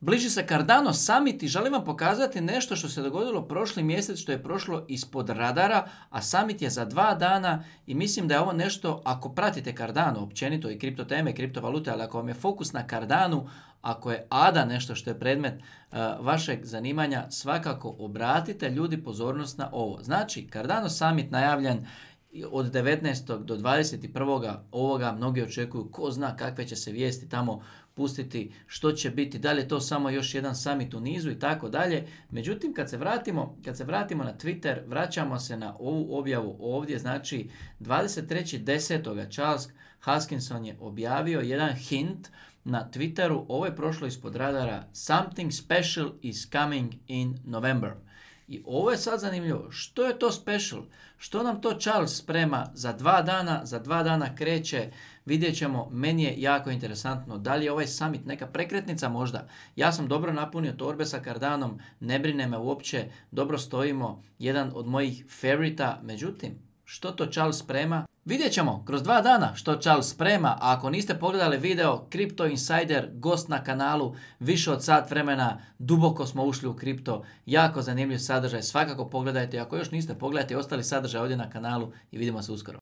Bliži se Cardano Summit i želim vam pokazati nešto što se dogodilo prošli mjesec, što je prošlo ispod radara, a Summit je za dva dana i mislim da je ovo nešto, ako pratite Cardano općenito i kripto teme, kriptovalute, ali ako vam je fokus na Cardano, ako je ADA nešto što je predmet eh, vašeg zanimanja, svakako obratite ljudi pozornost na ovo. Znači, Cardano Summit najavljen od 19. do 21. ovoga mnogi očekuju ko zna kakve će se vijesti tamo pustiti, što će biti, da li je to samo još jedan summit u nizu i tako dalje. Međutim, kad se vratimo, kad se vratimo na Twitter, vraćamo se na ovu objavu ovdje, znači 23.10. Charles Haskinson je objavio jedan hint na Twitteru, ovo je prošlo ispod radara, something special is coming in November. I ovo je sad zanimljivo. Što je to special? Što nam to Charles sprema za dva dana? Za dva dana kreće. Vidjet ćemo. Meni je jako interesantno. Da li je ovaj summit neka prekretnica možda? Ja sam dobro napunio torbe sa kardanom. Ne brine me uopće. Dobro stojimo. Jedan od mojih favorita. Međutim, što to Charles sprema? Vidjet ćemo kroz dva dana što Charles sprema, a ako niste pogledali video Crypto Insider gost na kanalu više od sat vremena, duboko smo ušli u kripto, jako zanimljiv sadržaj, svakako pogledajte, ako još niste pogledajte ostali sadržaj ovdje na kanalu i vidimo se uskoro.